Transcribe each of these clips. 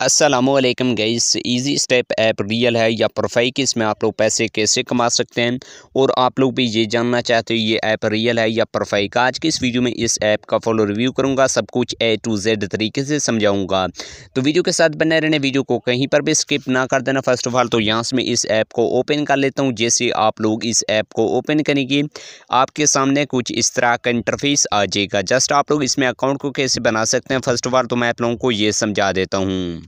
Aslam guys easy step app real है या प्रोफाइकिस में आप लोग पैसे कैसे कमा सकते हैं और आप लोग भी ये जानना चाहते हो ये ऐप रियल है या प्रोफाइक आज की इस वीडियो में इस ऐप का फॉलो रिव्यू करूँगा सब कुछ ए टू जेड तरीके से समझाऊँगा तो वीडियो के साथ बने रहने वीडियो को कहीं पर भी स्किप ना कर देना फर्स्ट ऑफ ऑल तो यहाँ से मैं इस ऐप को ओपन कर लेता हूँ जैसे आप लोग इस ऐप को ओपन करेंगे आपके सामने कुछ इस तरह का इंटरफेस आ जाएगा जस्ट आप लोग इसमें अकाउंट को कैसे बना सकते हैं फर्स्ट ऑफ ऑल तो मैं आप लोगों को ये समझा देता हूँ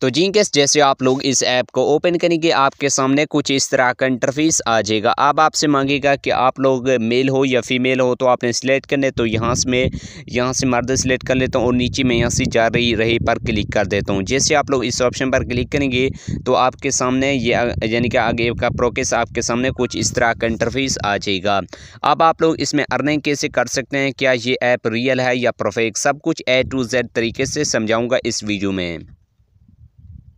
तो जी के जैसे आप लोग इस ऐप को ओपन करेंगे आपके सामने कुछ इस तरह का इंटरफेस आ जाएगा अब आपसे मांगेगा कि आप लोग मेल हो या फीमेल हो तो आपने सिलेक्ट करने तो यहाँ से मैं यहाँ से मर्द सेलेक्ट कर लेता हूँ और नीचे मैं यहाँ से जा रही रही पर क्लिक कर देता हूँ जैसे आप लोग इस ऑप्शन पर क्लिक करेंगे तो आपके सामने ये यानी कि आगे का प्रोकेस आपके सामने कुछ इस तरह का इंटरफेस आ जाएगा अब आप लोग इसमें अर्निंग कैसे कर सकते हैं क्या ये ऐप रियल है या प्रोफेक्ट सब कुछ ए टू जेड तरीके से समझाऊँगा इस वीडियो में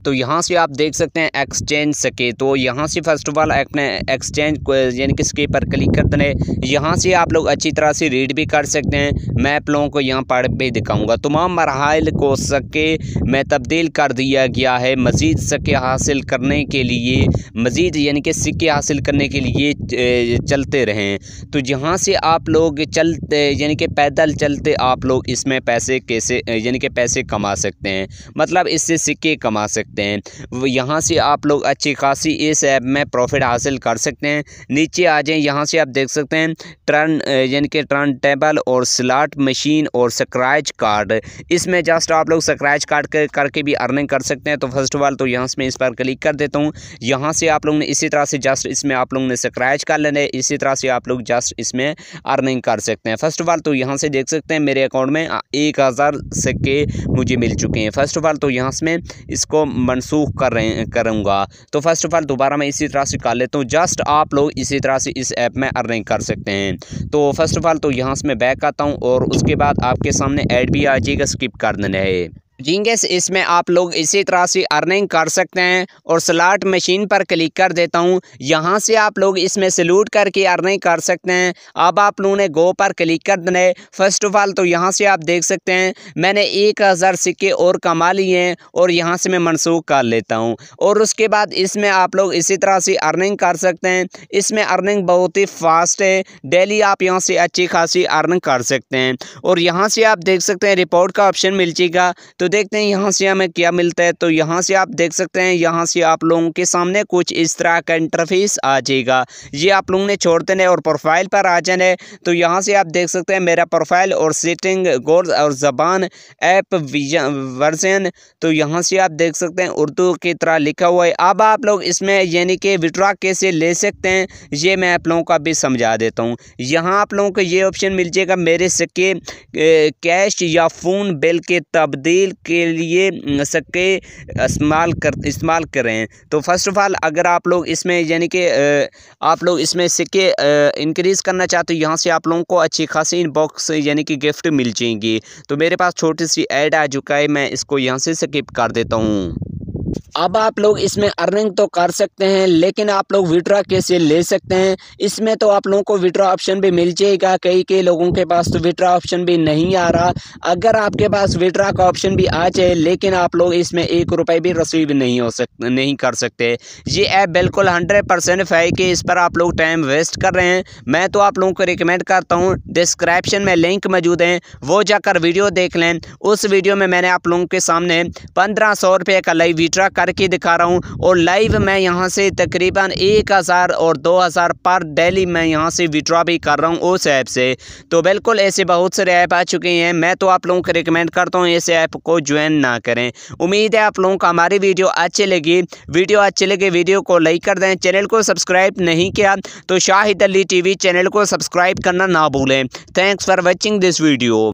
तो यहाँ से आप देख सकते हैं एक्सचेंज सके तो यहाँ से फर्स्ट ऑफ ऑल अपने एक्सचेंज यानी कि इसके पर क्लिक कर देने यहाँ से आप लोग अच्छी तरह से रीड भी कर सकते हैं मैं आप लोगों को यहाँ पढ़ भी दिखाऊँगा तमाम मरहल को सके में तब्दील कर दिया गया है मज़ीद सके हासिल करने के लिए मज़ीद यानी कि सिक्के हासिल करने के लिए चलते रहें तो यहाँ से आप लोग चलते यानी कि पैदल चलते आप लोग इसमें पैसे कैसे यानी कि पैसे कमा सकते हैं मतलब इससे सिक्के कमा सकते सकते हैं यहाँ से आप लोग अच्छी खासी इस ऐप में प्रॉफिट हासिल कर सकते हैं नीचे आ जाएँ यहाँ से आप देख सकते हैं टर्न यानी कि टर्न टेबल और स्लाट मशीन और स्क्रैच कार्ड इसमें जस्ट आप लोग स्क्रैच कार्ड कर, करके भी अर्निंग कर सकते हैं तो फर्स्ट ऑफ ऑल तो यहाँ से मैं इस पर क्लिक कर देता हूँ यहाँ से आप लोग ने इसी तरह से जस्ट इसमें आप लोग ने स्क्रैच कर लेना है इसी तरह से आप लोग जस्ट इसमें अर्निंग कर सकते हैं फर्स्ट ऑफ ऑल तो यहाँ से देख सकते हैं मेरे अकाउंट में एक हज़ार सिक्के मुझे मिल चुके हैं फर्स्ट ऑफ ऑल तो यहाँ से इसको मनसूख कर रहे करूँगा तो फर्स्ट ऑफ ऑल दोबारा मैं इसी तरह से कर लेता हूँ जस्ट आप लोग इसी तरह से इस ऐप में अर्निंग कर सकते हैं तो फर्स्ट ऑफ ऑल तो यहाँ से मैं बैक आता हूँ और उसके बाद आपके सामने ऐड भी आ जाएगा स्किप कर देना है जिंगेस इसमें आप लोग इसी तरह से अर्निंग कर सकते हैं और स्लाट मशीन पर क्लिक कर देता हूँ यहाँ से आप लोग इसमें सल्यूट करके अर्निंग कर सकते हैं अब आप लोगों ने गो पर क्लिक कर देना है फर्स्ट ऑफ ऑल तो यहाँ से आप देख सकते हैं मैंने एक हज़ार सिक्के और कमा लिए हैं और यहाँ से मैं मनसूख कर लेता हूँ और उसके बाद इसमें आप लोग इसी तरह से अर्निंग कर सकते हैं इसमें अर्निंग बहुत ही फास्ट है डेली आप यहाँ से अच्छी खासी अर्निंग कर सकते हैं और यहाँ से आप देख सकते हैं रिपोर्ट का ऑप्शन मिल जाएगा तो तो देखते हैं यहाँ से हमें क्या मिलता है तो यहाँ से आप देख सकते हैं यहाँ से आप लोगों के सामने कुछ इस तरह का इंटरफेस आ जाएगा ये आप लोगों ने छोड़ देना है और प्रोफाइल पर आ जाना है तो यहाँ से आप देख सकते हैं मेरा प्रोफाइल और सेटिंग गोल्स और ज़बान ऐप वर्जन तो यहाँ से आप देख सकते हैं उर्दू की तरह लिखा हुआ है अब आप लोग इसमें यानी कि विड्रा कैसे ले सकते हैं ये मैं आप लोगों का भी समझा देता हूँ यहाँ आप लोगों को ये ऑप्शन मिल जाएगा मेरे सिक्के कैश या फ़ोन बिल के तब्दील के लिए सके इस्तेमाल कर इस्तेमाल करें तो फर्स्ट ऑफ़ ऑल अगर आप लोग इसमें यानी कि आप लोग इसमें सिक्के इंक्रीज़ करना चाहते हो यहाँ से आप लोगों को अच्छी खासी बॉक्स यानी कि गिफ्ट मिल जाएंगी तो मेरे पास छोटी सी ऐड आ चुका है मैं इसको यहाँ से स्किप कर देता हूँ अब आप लोग इसमें अर्निंग तो कर सकते हैं लेकिन आप लोग विड्रा कैसे ले सकते हैं इसमें तो आप लोगों को विड्रा ऑप्शन भी मिल जाएगा कई कई लोगों के पास तो विड्रा ऑप्शन भी नहीं आ रहा अगर आपके पास विड्रा का ऑप्शन भी आ जाए लेकिन आप लोग इसमें एक रुपये भी रसीव नहीं हो सकते नहीं कर सकते ये ऐप बिल्कुल हंड्रेड परसेंट फेक है इस पर आप लोग टाइम वेस्ट कर रहे हैं मैं तो आप लोगों को रिकमेंड करता हूँ डिस्क्रिप्शन में लिंक मौजूद हैं वो जाकर वीडियो देख लें उस वीडियो में मैंने आप लोगों के सामने पंद्रह सौ रुपये का लाइव विड्रा करके दिखा रहा हूँ और लाइव मैं यहाँ से तकरीबन एक हज़ार और दो हज़ार पर डेली मैं यहाँ से विड्रॉ भी कर रहा हूँ उस ऐप से तो बिल्कुल ऐसे बहुत सारे ऐप आ चुके हैं मैं तो आप लोगों को रिकमेंड करता हूँ इस ऐप को ज्वाइन ना करें उम्मीद है आप लोगों को हमारी वीडियो अच्छी लगी वीडियो अच्छी लगी वीडियो को लाइक कर दें चैनल को सब्सक्राइब नहीं किया तो शाहिद अली वी चैनल को सब्सक्राइब करना ना भूलें thanks for watching this video